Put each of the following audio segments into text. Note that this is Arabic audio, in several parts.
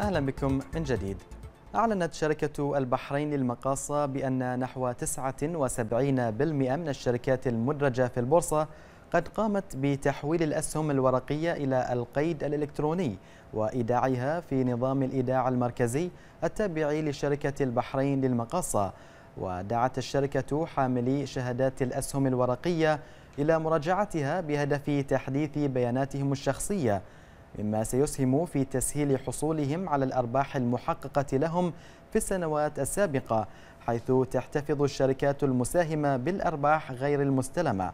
أهلا بكم من جديد أعلنت شركة البحرين للمقاصة بأن نحو 79% من الشركات المدرجة في البورصة قد قامت بتحويل الأسهم الورقية إلى القيد الإلكتروني وإيداعها في نظام الإيداع المركزي التابع لشركة البحرين للمقاصة ودعت الشركة حاملي شهادات الأسهم الورقية إلى مراجعتها بهدف تحديث بياناتهم الشخصية مما سيسهم في تسهيل حصولهم على الأرباح المحققة لهم في السنوات السابقة حيث تحتفظ الشركات المساهمة بالأرباح غير المستلمة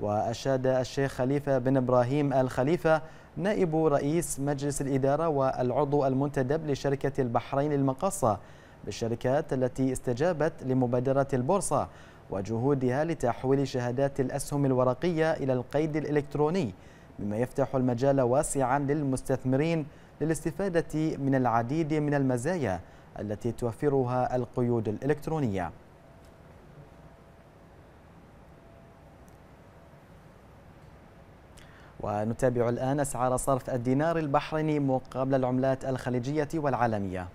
وأشاد الشيخ خليفة بن إبراهيم الخليفة نائب رئيس مجلس الإدارة والعضو المنتدب لشركة البحرين المقصة بالشركات التي استجابت لمبادرة البورصة وجهودها لتحويل شهادات الأسهم الورقية إلى القيد الإلكتروني مما يفتح المجال واسعا للمستثمرين للاستفادة من العديد من المزايا التي توفرها القيود الإلكترونية ونتابع الآن أسعار صرف الدينار البحريني مقابل العملات الخليجية والعالمية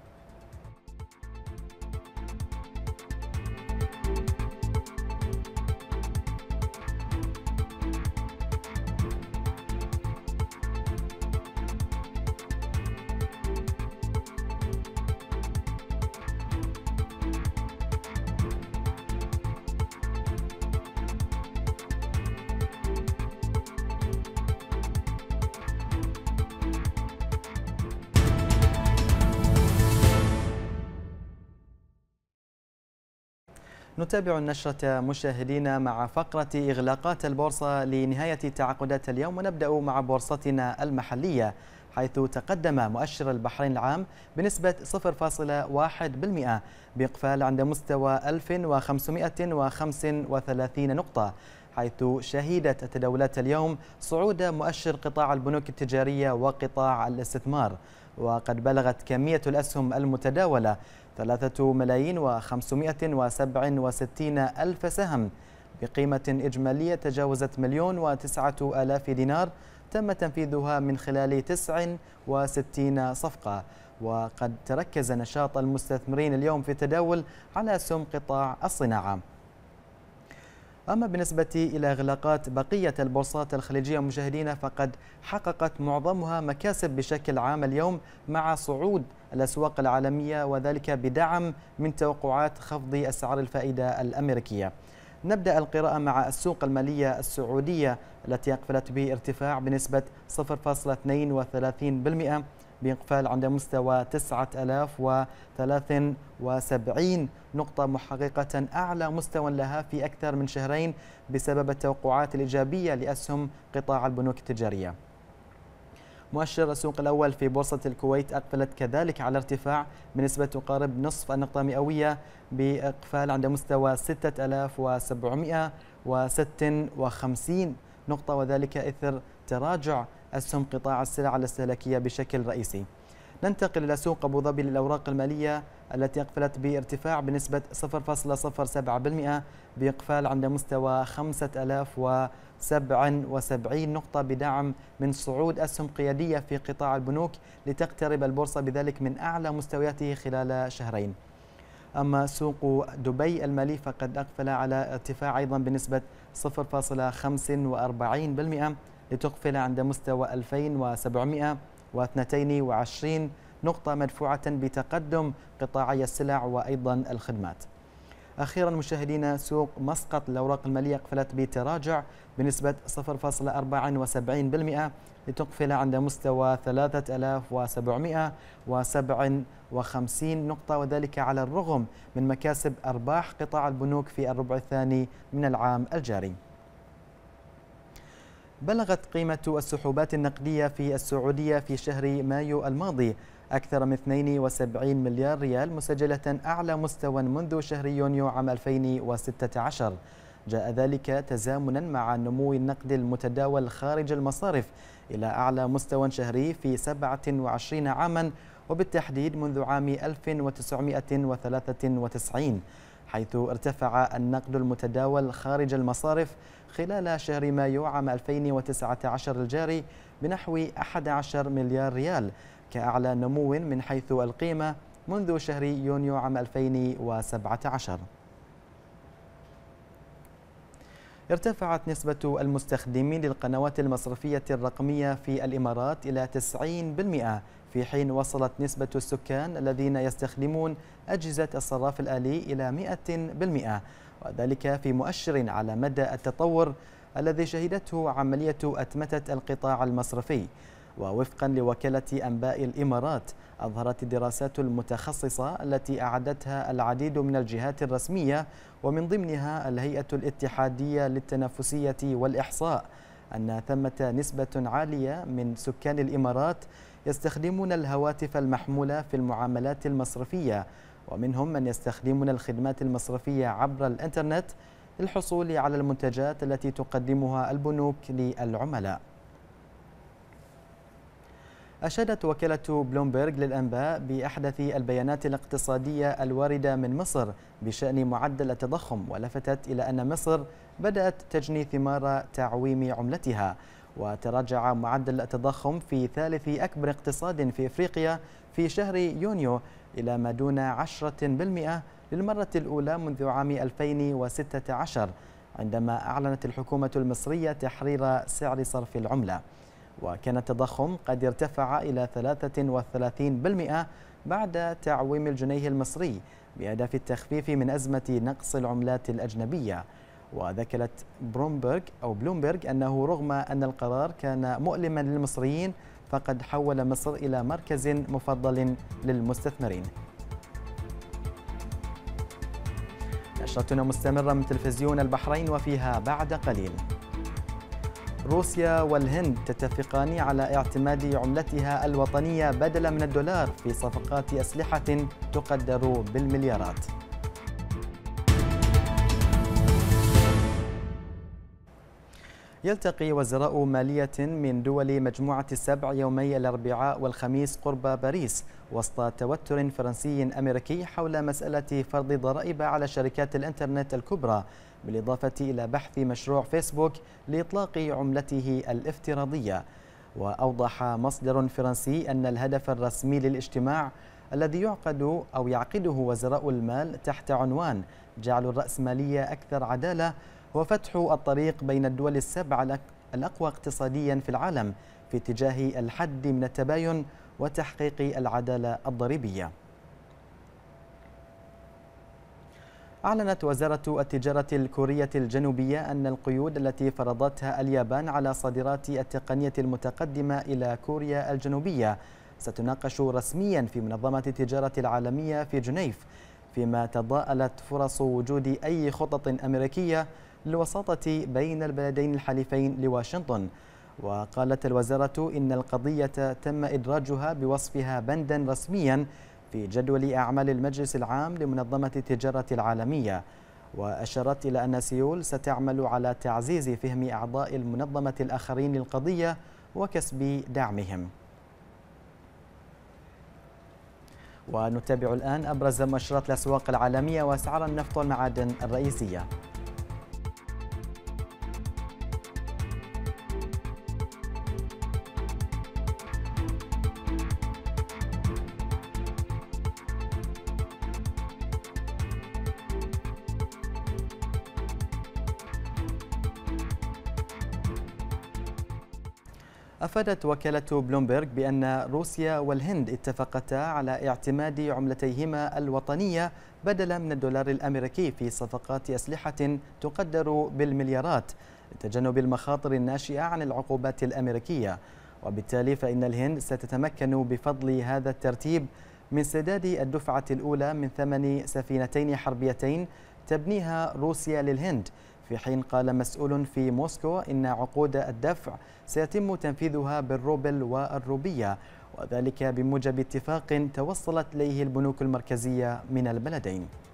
نتابع النشرة مشاهدينا مع فقرة إغلاقات البورصة لنهاية تعاقدات اليوم ونبدأ مع بورصتنا المحلية حيث تقدم مؤشر البحرين العام بنسبة 0.1% بإقفال عند مستوى 1535 نقطة حيث شهدت التداولات اليوم صعود مؤشر قطاع البنوك التجارية وقطاع الاستثمار وقد بلغت كمية الأسهم المتداولة 3 ملايين و567 ألف سهم بقيمة إجمالية تجاوزت مليون وتسعة آلاف دينار تم تنفيذها من خلال 69 صفقة وقد تركز نشاط المستثمرين اليوم في التداول على سم قطاع الصناعة أما بالنسبة إلى إغلاقات بقية البورصات الخليجية مشاهدينا فقد حققت معظمها مكاسب بشكل عام اليوم مع صعود الأسواق العالمية وذلك بدعم من توقعات خفض أسعار الفائدة الأمريكية نبدأ القراءة مع السوق المالية السعودية التي أقفلت بارتفاع بنسبة 0.32% بإقفال عند مستوى 9073 نقطة محققة أعلى مستوى لها في أكثر من شهرين بسبب التوقعات الإيجابية لأسهم قطاع البنوك التجارية مؤشر السوق الأول في بورصة الكويت أقفلت كذلك على ارتفاع بنسبة تقارب نصف النقطة مئوية بإقفال عند مستوى 6756 نقطة وذلك إثر تراجع أسهم قطاع السلع الاستهلاكية بشكل رئيسي ننتقل إلى سوق أبو ظبي للأوراق المالية التي أقفلت بارتفاع بنسبة 0.07% بإقفال عند مستوى 5077 نقطة بدعم من صعود أسهم قيادية في قطاع البنوك لتقترب البورصة بذلك من أعلى مستوياته خلال شهرين أما سوق دبي المالي فقد أقفل على ارتفاع أيضا بنسبة 0.45% لتقفل عند مستوى 2722 نقطة مدفوعة بتقدم قطاعي السلع وأيضا الخدمات أخيرا مشاهدينا سوق مسقط الأوراق المالية قفلت بتراجع بنسبة 0.74% لتقفل عند مستوى 3757 نقطة وذلك على الرغم من مكاسب أرباح قطاع البنوك في الربع الثاني من العام الجاري بلغت قيمة السحوبات النقدية في السعودية في شهر مايو الماضي أكثر من 72 مليار ريال مسجلة أعلى مستوى منذ شهر يونيو عام 2016 جاء ذلك تزامنا مع نمو النقد المتداول خارج المصارف إلى أعلى مستوى شهري في 27 عاما وبالتحديد منذ عام 1993 حيث ارتفع النقد المتداول خارج المصارف خلال شهر مايو عام 2019 الجاري بنحو 11 مليار ريال كأعلى نمو من حيث القيمة منذ شهر يونيو عام 2017 ارتفعت نسبة المستخدمين للقنوات المصرفية الرقمية في الإمارات إلى 90% في حين وصلت نسبة السكان الذين يستخدمون أجهزة الصراف الآلي إلى 100% وذلك في مؤشر على مدى التطور الذي شهدته عملية أتمتة القطاع المصرفي ووفقا لوكالة أنباء الإمارات أظهرت الدراسات المتخصصة التي أعدتها العديد من الجهات الرسمية ومن ضمنها الهيئة الاتحادية للتنافسية والإحصاء أن ثمة نسبة عالية من سكان الإمارات يستخدمون الهواتف المحمولة في المعاملات المصرفية ومنهم من يستخدمون الخدمات المصرفية عبر الإنترنت للحصول على المنتجات التي تقدمها البنوك للعملاء أشادت وكالة بلومبرغ للأنباء بأحدث البيانات الاقتصادية الواردة من مصر بشأن معدل التضخم ولفتت إلى أن مصر بدأت تجني ثمار تعويم عملتها وتراجع معدل التضخم في ثالث أكبر اقتصاد في إفريقيا في شهر يونيو إلى ما دون 10% للمرة الأولى منذ عام 2016 عندما أعلنت الحكومة المصرية تحرير سعر صرف العملة وكان التضخم قد ارتفع إلى 33% بعد تعويم الجنيه المصري بهدف التخفيف من أزمة نقص العملات الأجنبية وذكرت برومبرغ أو بلومبرغ أنه رغم أن القرار كان مؤلما للمصريين فقد حول مصر إلى مركز مفضل للمستثمرين نشرتنا مستمرة من تلفزيون البحرين وفيها بعد قليل روسيا والهند تتفقان على اعتماد عملتها الوطنية بدلا من الدولار في صفقات أسلحة تقدر بالمليارات يلتقي وزراء مالية من دول مجموعة السبع يومي الأربعاء والخميس قرب باريس وسط توتر فرنسي أمريكي حول مسألة فرض ضرائب على شركات الإنترنت الكبرى بالإضافة إلى بحث مشروع فيسبوك لإطلاق عملته الافتراضية وأوضح مصدر فرنسي أن الهدف الرسمي للاجتماع الذي يعقد أو يعقده وزراء المال تحت عنوان جعل الرأسمالية أكثر عدالة وفتح الطريق بين الدول السبع الأقوى اقتصاديا في العالم في اتجاه الحد من التباين وتحقيق العدالة الضريبية أعلنت وزارة التجارة الكورية الجنوبية أن القيود التي فرضتها اليابان على صادرات التقنية المتقدمة إلى كوريا الجنوبية ستناقش رسميا في منظمة التجارة العالمية في جنيف فيما تضاءلت فرص وجود أي خطط أمريكية للوساطة بين البلدين الحليفين لواشنطن وقالت الوزارة إن القضية تم إدراجها بوصفها بندا رسميا في جدول أعمال المجلس العام لمنظمة التجارة العالمية وأشارت إلى أن سيول ستعمل على تعزيز فهم أعضاء المنظمة الآخرين للقضية وكسب دعمهم ونتابع الآن أبرز مؤشرات الأسواق العالمية وأسعار النفط والمعادن الرئيسية أفادت وكالة بلومبرغ بأن روسيا والهند اتفقتا على اعتماد عملتيهما الوطنية بدلا من الدولار الأمريكي في صفقات أسلحة تقدر بالمليارات لتجنب المخاطر الناشئة عن العقوبات الأمريكية وبالتالي فإن الهند ستتمكن بفضل هذا الترتيب من سداد الدفعة الأولى من ثمن سفينتين حربيتين تبنيها روسيا للهند في حين قال مسؤول في موسكو إن عقود الدفع سيتم تنفيذها بالروبل والروبية وذلك بموجب اتفاق توصلت إليه البنوك المركزية من البلدين